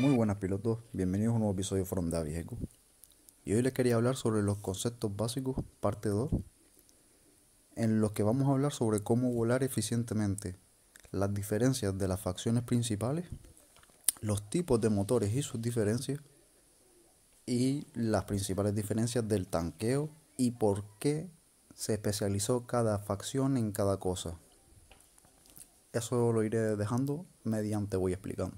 Muy buenas pilotos, bienvenidos a un nuevo episodio de From Da Viejo. Y hoy les quería hablar sobre los conceptos básicos, parte 2, en los que vamos a hablar sobre cómo volar eficientemente, las diferencias de las facciones principales, los tipos de motores y sus diferencias, y las principales diferencias del tanqueo y por qué se especializó cada facción en cada cosa. Eso lo iré dejando mediante voy explicando.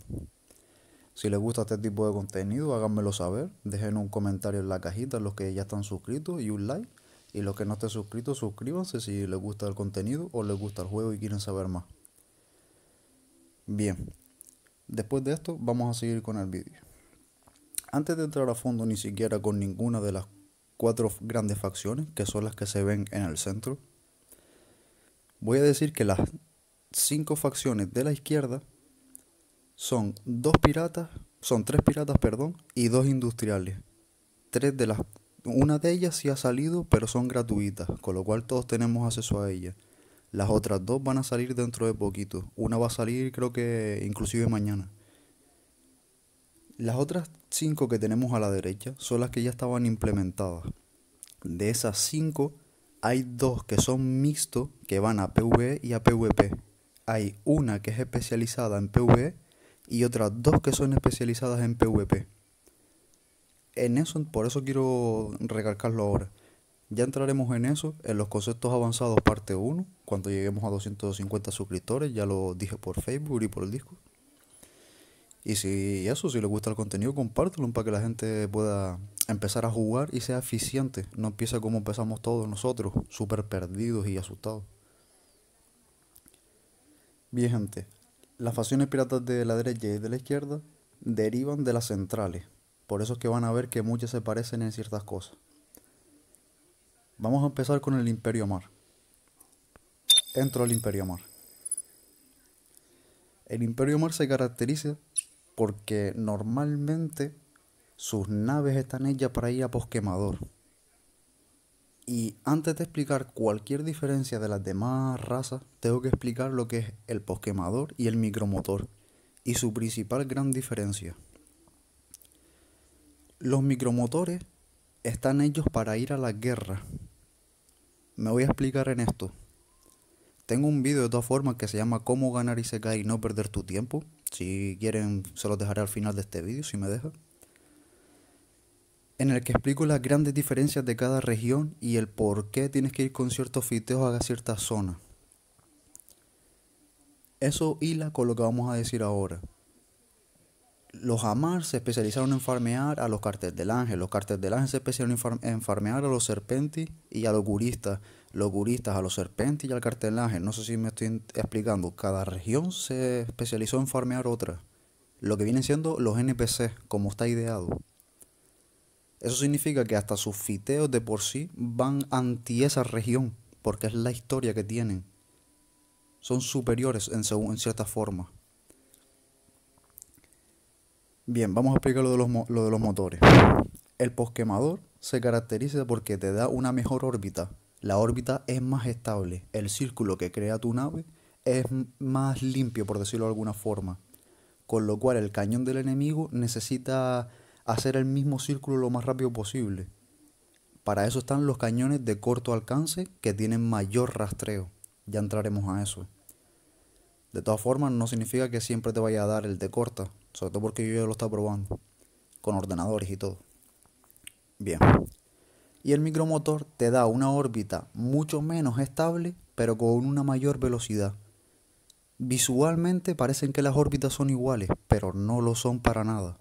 Si les gusta este tipo de contenido, háganmelo saber. Dejen un comentario en la cajita los que ya están suscritos y un like. Y los que no estén suscritos, suscríbanse si les gusta el contenido o les gusta el juego y quieren saber más. Bien, después de esto vamos a seguir con el vídeo. Antes de entrar a fondo ni siquiera con ninguna de las cuatro grandes facciones que son las que se ven en el centro, voy a decir que las cinco facciones de la izquierda son dos piratas, son tres piratas, perdón, y dos industriales. Tres de las, una de ellas sí ha salido, pero son gratuitas, con lo cual todos tenemos acceso a ella. Las otras dos van a salir dentro de poquito. Una va a salir creo que inclusive mañana. Las otras cinco que tenemos a la derecha son las que ya estaban implementadas. De esas cinco, hay dos que son mixtos que van a PvE y a PvP. Hay una que es especializada en PvE y otras dos que son especializadas en PvP. En eso, por eso quiero recalcarlo ahora. Ya entraremos en eso, en los conceptos avanzados parte 1, cuando lleguemos a 250 suscriptores, ya lo dije por Facebook y por el disco Y si eso, si les gusta el contenido, compártelo para que la gente pueda empezar a jugar y sea eficiente. No empiece como empezamos todos nosotros, súper perdidos y asustados. Bien, gente, las facciones piratas de la derecha y de la izquierda derivan de las centrales. Por eso es que van a ver que muchas se parecen en ciertas cosas. Vamos a empezar con el Imperio Mar. Entro al Imperio Mar. El Imperio Mar se caracteriza porque normalmente sus naves están hechas para ir a posquemador. Y antes de explicar cualquier diferencia de las demás razas, tengo que explicar lo que es el posquemador y el micromotor, y su principal gran diferencia. Los micromotores están hechos para ir a la guerra. Me voy a explicar en esto. Tengo un vídeo de todas formas que se llama Cómo ganar y se cae y no perder tu tiempo. Si quieren, se los dejaré al final de este vídeo, si me dejan en el que explico las grandes diferencias de cada región y el por qué tienes que ir con ciertos fiteos a ciertas zonas. Eso hila con lo que vamos a decir ahora. Los Amar se especializaron en farmear a los cartes del ángel. Los cartes del ángel se especializaron en farmear a los serpentes y a los guristas. Los guristas a los serpentes y al cartel del ángel. No sé si me estoy explicando. Cada región se especializó en farmear otra. Lo que vienen siendo los NPC, como está ideado. Eso significa que hasta sus fiteos de por sí van anti esa región, porque es la historia que tienen. Son superiores en, en cierta forma. Bien, vamos a explicar de los, lo de los motores. El posquemador se caracteriza porque te da una mejor órbita. La órbita es más estable. El círculo que crea tu nave es más limpio, por decirlo de alguna forma. Con lo cual el cañón del enemigo necesita hacer el mismo círculo lo más rápido posible. Para eso están los cañones de corto alcance que tienen mayor rastreo. Ya entraremos a eso. De todas formas, no significa que siempre te vaya a dar el de corta, sobre todo porque yo ya lo estaba probando, con ordenadores y todo. Bien. Y el micromotor te da una órbita mucho menos estable, pero con una mayor velocidad. Visualmente parecen que las órbitas son iguales, pero no lo son para nada.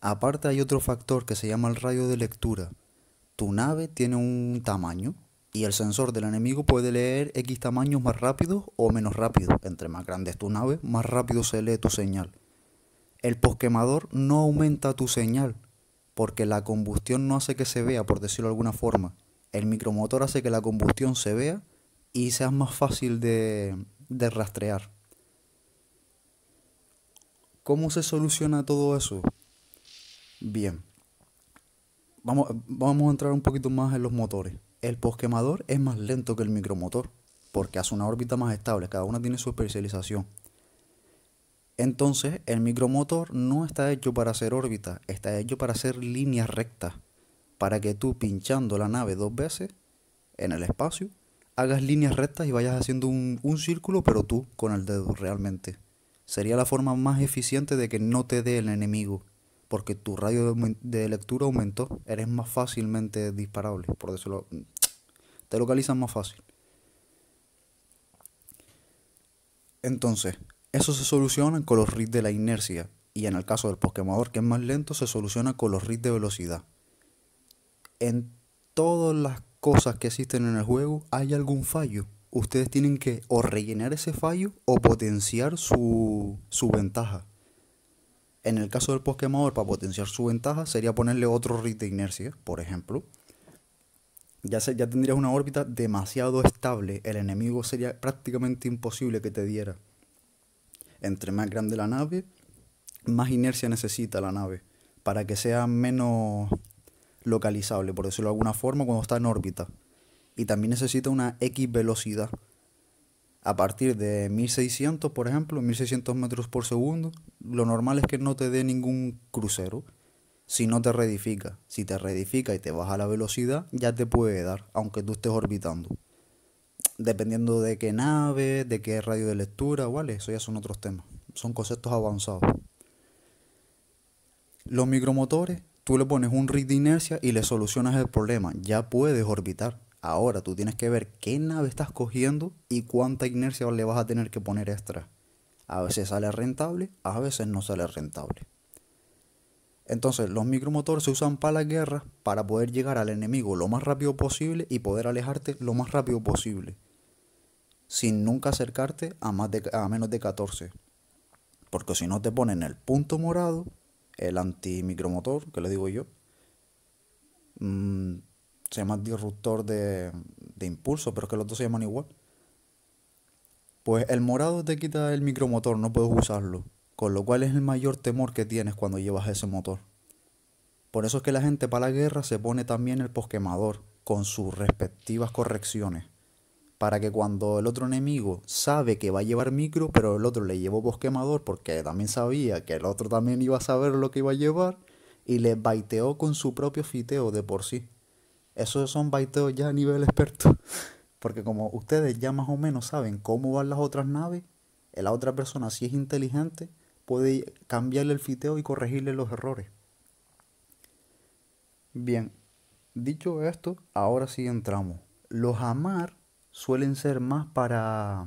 Aparte hay otro factor que se llama el radio de lectura. Tu nave tiene un tamaño y el sensor del enemigo puede leer X tamaños más rápido o menos rápido. Entre más grande es tu nave, más rápido se lee tu señal. El posquemador no aumenta tu señal porque la combustión no hace que se vea, por decirlo de alguna forma. El micromotor hace que la combustión se vea y sea más fácil de, de rastrear. ¿Cómo se soluciona todo eso? Bien. Vamos, a entrar un poquito más en los motores. El posquemador es más lento que el micromotor, porque hace una órbita más estable, cada una tiene su especialización. Entonces, el micromotor no está hecho para hacer órbita, está hecho para hacer líneas rectas, para que tú pinchando la nave dos veces en el espacio, hagas líneas rectas y vayas haciendo un círculo, pero tú con el dedo realmente. Sería la forma más eficiente de que no te dé el enemigo porque tu radio de, lectura aumentó, eres más fácilmente disparable, por lo. te localizan más fácil. Entonces, eso se soluciona con los RIT de la inercia y en el caso del posquemador que es más lento se soluciona con los RIT de velocidad. En todas las cosas que existen en el juego hay algún fallo. Ustedes tienen que o rellenar ese fallo o potenciar su, su ventaja. En el caso del posquemador, para potenciar su ventaja, sería ponerle otro ritmo de inercia, por ejemplo. Ya, ya tendrías una órbita demasiado estable. El enemigo sería prácticamente imposible que te diera. Entre más grande la nave, más inercia necesita la nave para que sea menos localizable, por decirlo de alguna forma, cuando está en órbita. Y también necesita una X velocidad a partir de 1600, por ejemplo, 1600 metros por segundo, lo normal es que no te dé ningún crucero. Si no te reedifica, si te reedifica y te baja la velocidad, ya te puede dar, aunque tú estés orbitando. Dependiendo de qué nave, de qué radio de lectura, ¿vale? Eso ya son otros temas. Son conceptos avanzados. Los micromotores, tú le pones un rit de inercia y le solucionas el problema. Ya puedes orbitar Ahora tú tienes que ver qué nave estás cogiendo y cuánta inercia le vas a tener que poner extra. A veces sale rentable, a veces no sale rentable. Entonces, los micromotores se usan para la guerra para poder llegar al enemigo lo más rápido posible y poder alejarte lo más rápido posible. Sin nunca acercarte a, más de, a menos de 14. Porque si no te ponen el punto morado, el antimicromotor, que le digo yo, mm, se llama disruptor de, de impulso, pero es que los dos se llaman igual. Pues el morado te quita el micromotor, no puedes usarlo. Con lo cual es el mayor temor que tienes cuando llevas ese motor. Por eso es que la gente para la guerra se pone también el posquemador, con sus respectivas correcciones. Para que cuando el otro enemigo sabe que va a llevar micro, pero el otro le llevó posquemador porque también sabía que el otro también iba a saber lo que iba a llevar, y le baiteó con su propio fiteo de por sí. Esos son baiteos ya a nivel experto. Porque como ustedes ya más o menos saben cómo van las otras naves, la otra persona, si es inteligente, puede cambiarle el fiteo y corregirle los errores. Bien, dicho esto, ahora sí entramos. Los Amar suelen ser más para...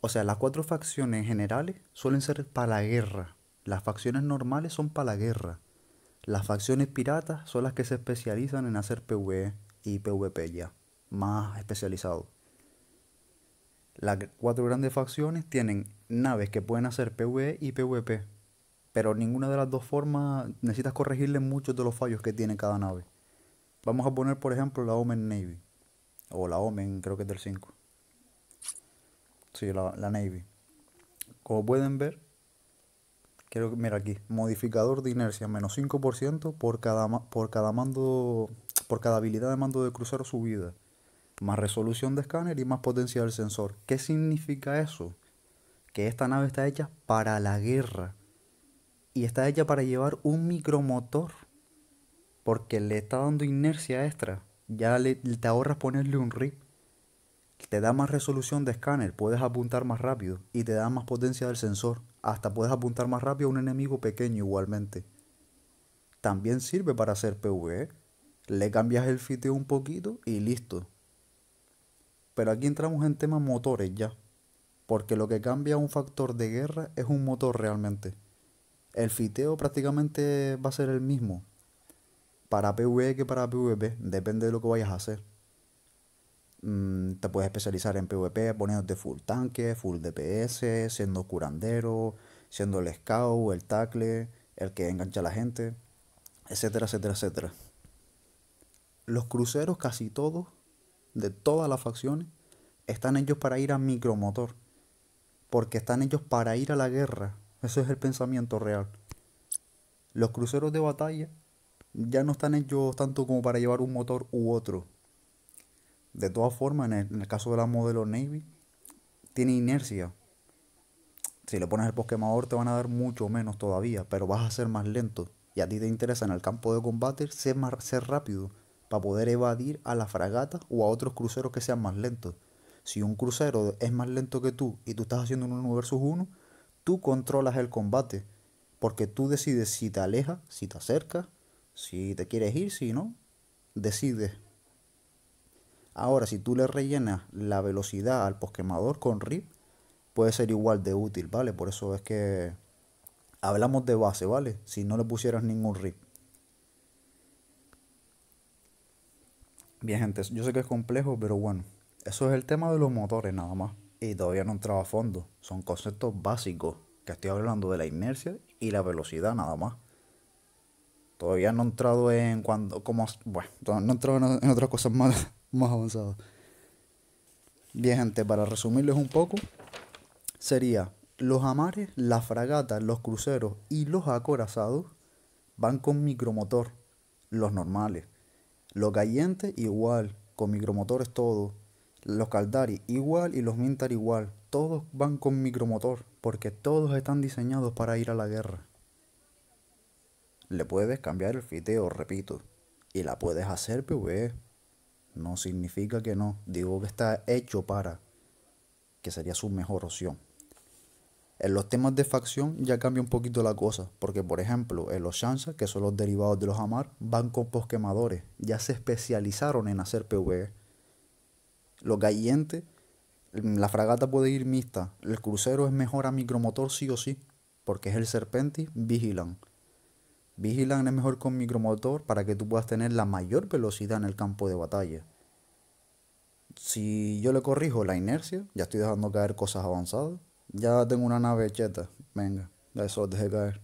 O sea, las cuatro facciones generales suelen ser para la guerra. Las facciones normales son para la guerra. Las facciones piratas son las que se especializan en hacer PvE y PvP ya, más especializado. Las cuatro grandes facciones tienen naves que pueden hacer PvE y PvP, pero ninguna de las dos formas necesitas corregirle muchos de los fallos que tiene cada nave. Vamos a poner por ejemplo la Omen Navy, o la Omen creo que es del 5. Sí, la, la Navy. Como pueden ver, Quiero, mira aquí, modificador de inercia, menos 5% por cada, por cada mando, por cada habilidad de mando de crucero subida. Más resolución de escáner y más potencia del sensor. ¿Qué significa eso? Que esta nave está hecha para la guerra. Y está hecha para llevar un micromotor. Porque le está dando inercia extra. Ya le, te ahorras ponerle un rip te da más resolución de escáner, puedes apuntar más rápido y te da más potencia del sensor. Hasta puedes apuntar más rápido a un enemigo pequeño igualmente. También sirve para hacer PvE. Le cambias el fiteo un poquito y listo. Pero aquí entramos en temas motores ya. Porque lo que cambia un factor de guerra es un motor realmente. El fiteo prácticamente va a ser el mismo. Para PvE que para PvP. Depende de lo que vayas a hacer. Mm, te puedes especializar en PvP poniéndote full tanque, full DPS, siendo curandero, siendo el scout, el tackle, el que engancha a la gente, etcétera, etcétera, etcétera. Los cruceros, casi todos, de todas las facciones, están ellos para ir a micromotor. Porque están ellos para ir a la guerra. Eso es el pensamiento real. Los cruceros de batalla ya no están hechos tanto como para llevar un motor u otro. De todas formas, en el, caso de la modelo Navy, tiene inercia. Si le pones el posquemador te van a dar mucho menos todavía, pero vas a ser más lento. Y a ti te interesa en el campo de combate ser, ser rápido para poder evadir a la fragata o a otros cruceros que sean más lentos. Si un crucero es más lento que tú y tú estás haciendo un 1 versus 1, tú controlas el combate. Porque tú decides si te alejas, si te acercas, si te quieres ir, si no. Decides Ahora, si tú le rellenas la velocidad al posquemador con RIP, puede ser igual de útil, ¿vale? Por eso es que hablamos de base, ¿vale? Si no le pusieras ningún RIP. Bien, gente, yo sé que es complejo, pero bueno, eso es el tema de los motores nada más. Y todavía no entrado a fondo. Son conceptos básicos, que estoy hablando de la inercia y la velocidad nada más todavía no he entrado en cuando, como, bueno, no he entrado en, en otras cosas más más avanzados. Bien, gente, para resumirles un poco, sería los amares, las fragatas, los cruceros y los acorazados van con micromotor, los normales. Los calientes igual, con micromotores todos. Los caldari igual y los mintar igual. Todos van con micromotor porque todos están diseñados para ir a la guerra. Le puedes cambiar el fiteo, repito, y la puedes hacer PVE. No significa que no. Digo que está hecho para, que sería su mejor opción. En los temas de facción ya cambia un poquito la cosa, porque por ejemplo, en los Shansa, que son los derivados de los Amar, van con posquemadores, ya se especializaron en hacer PvE. Los caliente la fragata puede ir mixta, el crucero es mejor a micromotor sí o sí, porque es el Serpentis, vigilan. Vigilan es mejor con micromotor para que tú puedas tener la mayor velocidad en el campo de batalla. Si yo le corrijo la inercia, ya estoy dejando caer cosas avanzadas. Ya tengo una nave cheta. Venga, eso dejé caer.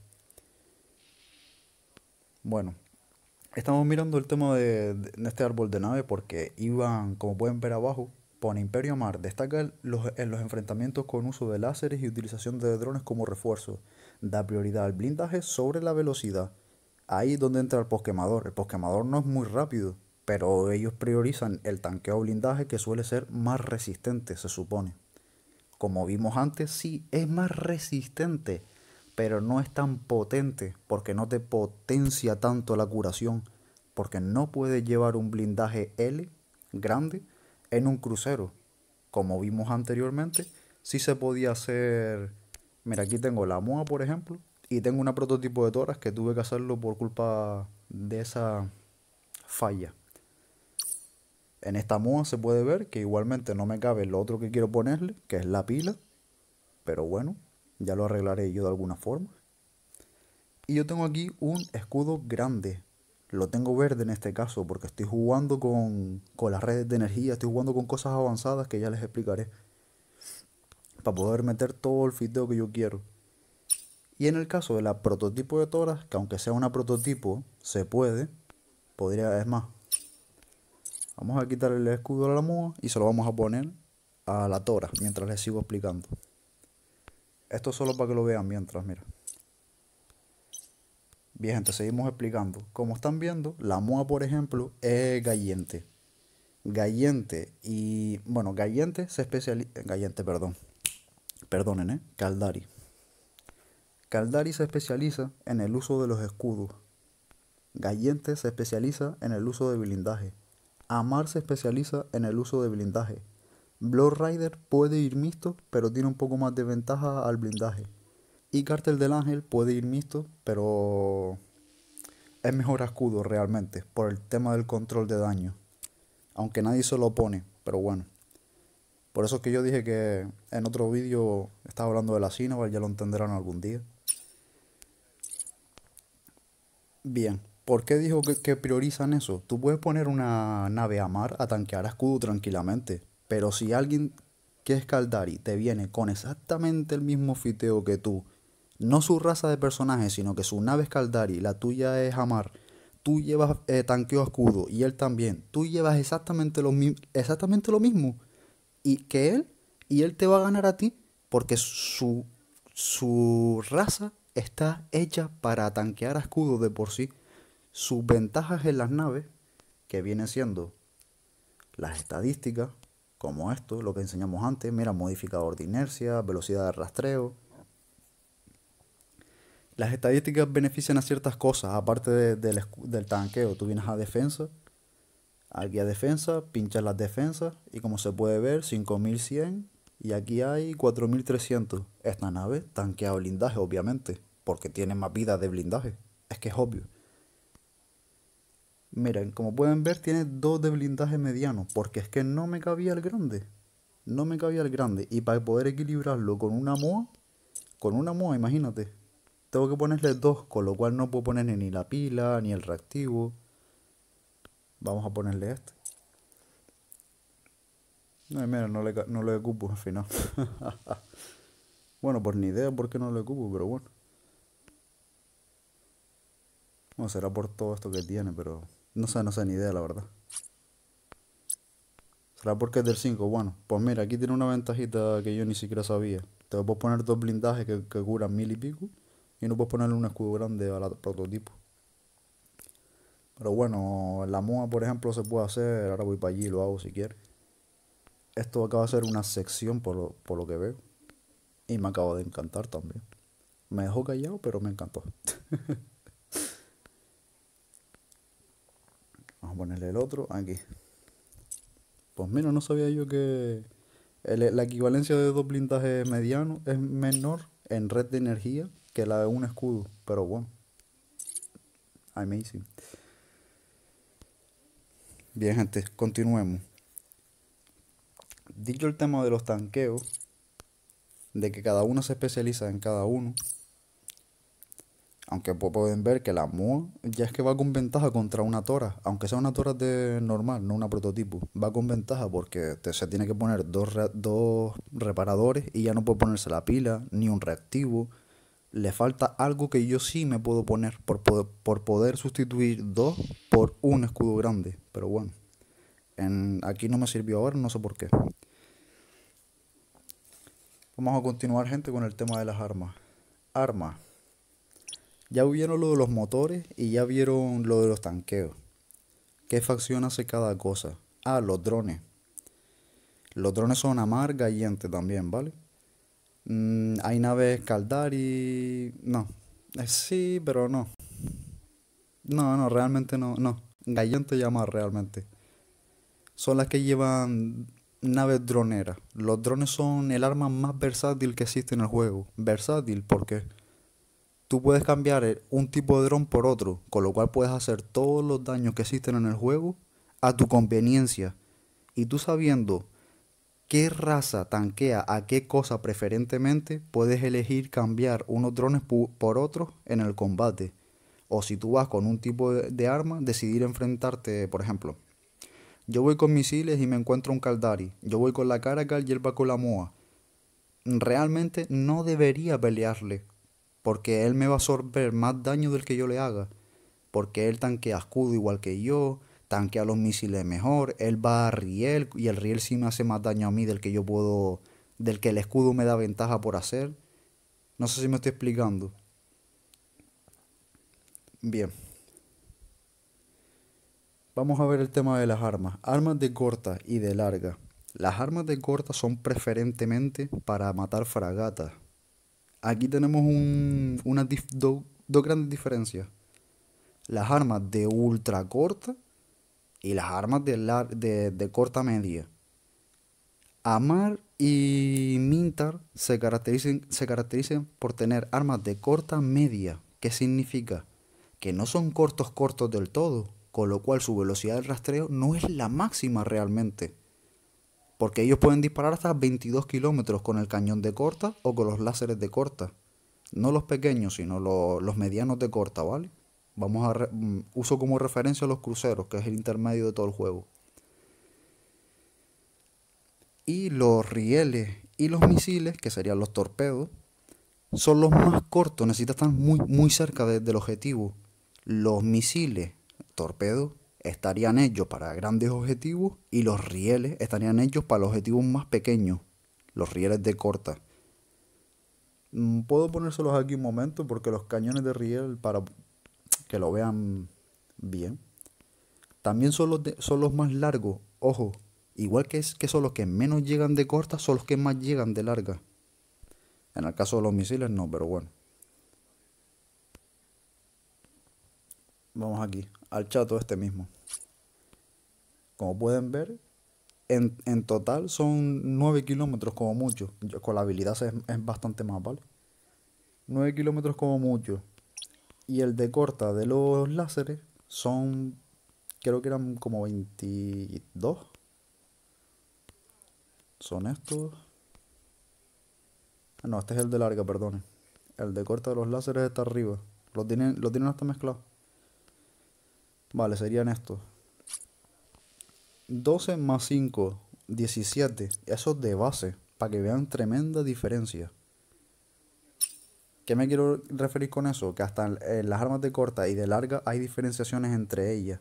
Bueno, estamos mirando el tema de, este árbol de nave porque iban, como pueden ver abajo, pone Imperio Mar. Destaca en los enfrentamientos con uso de láseres y utilización de drones como refuerzo da prioridad al blindaje sobre la velocidad. Ahí es donde entra el posquemador. El posquemador no es muy rápido, pero ellos priorizan el tanqueo blindaje que suele ser más resistente, se supone. Como vimos antes, sí, es más resistente, pero no es tan potente porque no te potencia tanto la curación, porque no puedes llevar un blindaje L grande en un crucero. Como vimos anteriormente, sí se podía hacer Mira, aquí tengo la MOA, por ejemplo, y tengo una prototipo de toras que tuve que hacerlo por culpa de esa falla. En esta MOA se puede ver que igualmente no me cabe lo otro que quiero ponerle, que es la pila, pero bueno, ya lo arreglaré yo de alguna forma. Y yo tengo aquí un escudo grande. Lo tengo verde en este caso porque estoy jugando con, con las redes de energía, estoy jugando con cosas avanzadas que ya les explicaré poder meter todo el fideo que yo quiero. Y en el caso de la prototipo de toras, que aunque sea una prototipo, se puede, podría, es más, vamos a quitar el escudo a la moa y se lo vamos a poner a la tora mientras les sigo explicando. Esto solo para que lo vean mientras, mira. Bien, gente, seguimos explicando. Como están viendo, la moa, por ejemplo, es gallente. Gallente y, bueno, gallente se especializa, gallente, perdón, Perdonen, ¿eh? Caldari. Caldari se especializa en el uso de los escudos. Gallente se especializa en el uso de blindaje. Amar se especializa en el uso de blindaje. Blood puede ir mixto, pero tiene un poco más de ventaja al blindaje. Y Cartel del Ángel puede ir mixto, pero es mejor escudo realmente, por el tema del control de daño. Aunque nadie se lo opone, pero bueno. Por eso es que yo dije que en otro vídeo estaba hablando de la sílaba, ya lo entenderán algún día. Bien, ¿por qué dijo que, priorizan eso? Tú puedes poner una nave a mar a tanquear a escudo tranquilamente, pero si alguien que es Caldari te viene con exactamente el mismo fiteo que tú, no su raza de personaje, sino que su nave es Caldari, la tuya es Amar, tú llevas eh, tanqueo a escudo y él también, tú llevas exactamente lo, exactamente lo mismo y que él y él te va a ganar a ti porque su, su raza está hecha para tanquear a escudo de por sí. Sus ventajas en las naves, que vienen siendo las estadísticas, como esto, lo que enseñamos antes, mira, modificador de inercia, velocidad de rastreo. Las estadísticas benefician a ciertas cosas, aparte del, del tanqueo. Tú vienes a defensa, Aquí a defensa, pincha las defensas y como se puede ver, 5100 y aquí hay 4300. Esta nave tanquea blindaje, obviamente, porque tiene más vida de blindaje. Es que es obvio. Miren, como pueden ver, tiene dos de blindaje mediano, porque es que no me cabía el grande. No me cabía el grande. Y para poder equilibrarlo con una moa, con una moa, imagínate, tengo que ponerle dos, con lo cual no puedo poner ni la pila, ni el reactivo. Vamos a ponerle este. No, mira, no le, no ocupo al final. bueno, por ni idea por qué no lo ocupo, pero bueno. No será por todo esto que tiene, pero no sé, no sé ni idea, la verdad. Será porque es del 5. Bueno, pues mira, aquí tiene una ventajita que yo ni siquiera sabía. Te puedes poner dos blindajes que, curan mil y pico. Y no puedes ponerle un escudo grande al prototipo. Pero bueno, la moda, por ejemplo, se puede hacer. Ahora voy para allí lo hago si quiere. Esto acaba de ser una sección por lo, que veo. Y me acabo de encantar también. Me dejó callado, pero me encantó. Vamos a ponerle el otro aquí. Pues mira, no sabía yo que la equivalencia de dos blindajes medianos es menor en red de energía que la de un escudo. Pero bueno. Amazing. Bien, gente, continuemos. Dicho el tema de los tanqueos, de que cada uno se especializa en cada uno. Aunque pueden ver que la MOA ya es que va con ventaja contra una Tora. Aunque sea una Tora de normal, no una prototipo. Va con ventaja porque se tiene que poner dos, dos reparadores y ya no puede ponerse la pila, ni un reactivo, le falta algo que yo sí me puedo poner por poder, por poder sustituir dos por un escudo grande. Pero bueno, en, aquí no me sirvió ahora, no sé por qué. Vamos a continuar gente con el tema de las armas. Armas. Ya vieron lo de los motores y ya vieron lo de los tanqueos. ¿Qué facción hace cada cosa? Ah, los drones. Los drones son amarga y también, ¿vale? Mm, hay naves Caldari. No. Eh, sí, pero no. No, no, realmente no. No. Gallante llama realmente. Son las que llevan naves droneras. Los drones son el arma más versátil que existe en el juego. Versátil porque tú puedes cambiar un tipo de dron por otro, con lo cual puedes hacer todos los daños que existen en el juego a tu conveniencia. Y tú sabiendo qué raza tanquea a qué cosa preferentemente, puedes elegir cambiar unos drones por otros en el combate. O si tú vas con un tipo de arma, decidir enfrentarte, por ejemplo. Yo voy con misiles y me encuentro un Caldari. Yo voy con la Caracal y él va con la Moa. Realmente no debería pelearle, porque él me va a absorber más daño del que yo le haga. Porque él tanquea escudo igual que yo, tanquea los misiles mejor, él va a riel y el riel sí me hace más daño a mí del que yo puedo, del que el escudo me da ventaja por hacer. No sé si me estoy explicando. Bien. Vamos a ver el tema de las armas. Armas de corta y de larga. Las armas de corta son preferentemente para matar fragatas. Aquí tenemos un, dos grandes diferencias. Las armas de ultra corta y las armas de, de, corta media. Amar y Mintar se caracterizan, se por tener armas de corta media, qué significa que no son cortos cortos del todo, con lo cual su velocidad de rastreo no es la máxima realmente. Porque ellos pueden disparar hasta 22 kilómetros con el cañón de corta o con los láseres de corta. No los pequeños, sino los medianos de corta, ¿vale? Vamos a mm, uso como referencia los cruceros, que es el intermedio de todo el juego. Y los rieles y los misiles, que serían los torpedos, son los más cortos, necesitan estar muy, muy cerca del objetivo. Los misiles, torpedos, estarían hechos para grandes objetivos y los rieles estarían hechos para los objetivos más pequeños, los rieles de corta. Mm, puedo ponérselos aquí un momento porque los cañones de riel para que lo vean bien. También son los, son los más largos, ojo, igual que, es, que son los que menos llegan de corta, son los que más llegan de larga. En el caso de los misiles no, pero bueno. Vamos aquí, al chato este mismo. Como pueden ver, en, total son 9 kilómetros como mucho. con la habilidad es, es bastante más, ¿vale? 9 kilómetros como mucho y el de corta de los láseres son, creo que eran como 22. Son estos. Ah, no, este es el de larga, perdón. El de corta de los láseres está arriba. Lo tienen, lo tienen hasta mezclado. Vale, serían estos. 12 más 5, 17. Eso de base, para que vean tremenda diferencia. ¿Qué me quiero referir con eso? Que hasta en eh, las armas de corta y de larga hay diferenciaciones entre ellas.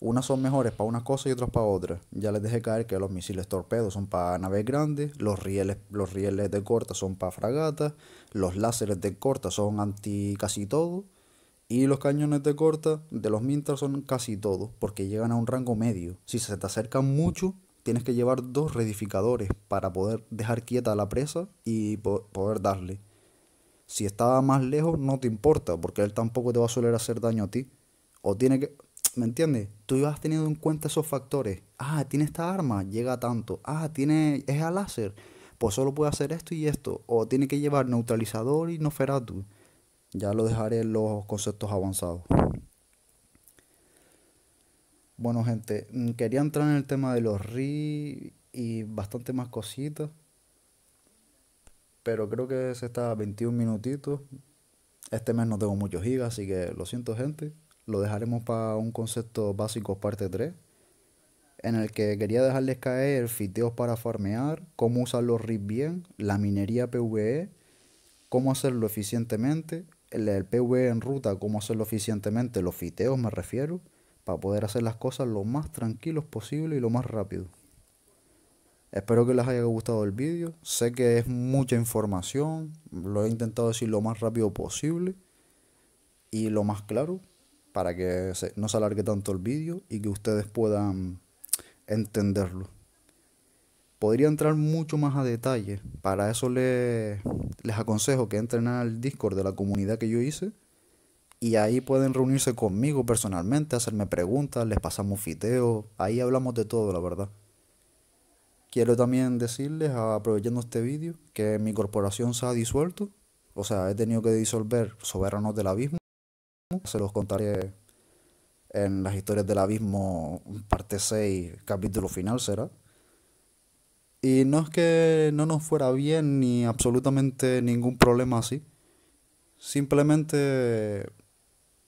Unas son mejores para unas cosas y otras para otras. Ya les dejé caer que los misiles torpedos son para naves grandes, los rieles, los rieles de corta son para fragatas, los láseres de corta son anti casi todo, y los cañones de corta de los Mintar son casi todos, porque llegan a un rango medio. Si se te acercan mucho, tienes que llevar dos redificadores para poder dejar quieta la presa y poder darle. Si estaba más lejos, no te importa, porque él tampoco te va a soler hacer daño a ti. O tiene que. ¿Me entiendes? Tú ibas teniendo en cuenta esos factores. Ah, tiene esta arma, llega tanto. Ah, tiene. es a láser. Pues solo puede hacer esto y esto. O tiene que llevar neutralizador y no feratu Ya lo dejaré en los conceptos avanzados. Bueno, gente, mm, quería entrar en el tema de los RI y bastante más cositas. Pero creo que se está 21 minutitos. Este mes no tengo muchos gigas, así que lo siento gente. Lo dejaremos para un concepto básico parte 3. En el que quería dejarles caer fiteos para farmear, cómo usar los RIP bien, la minería PVE, cómo hacerlo eficientemente, el, el PVE en ruta, cómo hacerlo eficientemente, los fiteos me refiero, para poder hacer las cosas lo más tranquilos posible y lo más rápido. Espero que les haya gustado el vídeo. Sé que es mucha información. Lo he intentado decir lo más rápido posible y lo más claro para que no se alargue tanto el vídeo y que ustedes puedan entenderlo. Podría entrar mucho más a detalle. Para eso les, aconsejo que entren al Discord de la comunidad que yo hice. Y ahí pueden reunirse conmigo personalmente, hacerme preguntas, les pasamos fiteos, Ahí hablamos de todo, la verdad. Quiero también decirles, aprovechando este vídeo, que mi corporación se ha disuelto. O sea, he tenido que disolver Soberanos del Abismo. Se los contaré en las historias del abismo, parte 6, capítulo final será. Y no es que no nos fuera bien ni absolutamente ningún problema así. Simplemente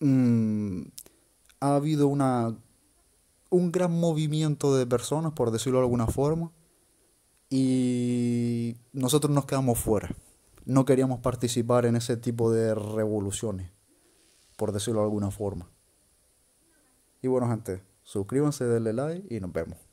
mm, ha habido una, un gran movimiento de personas, por decirlo de alguna forma, y nosotros nos quedamos fuera. No queríamos participar en ese tipo de revoluciones, por decirlo de alguna forma. Y bueno, gente, suscríbanse, denle like y nos vemos.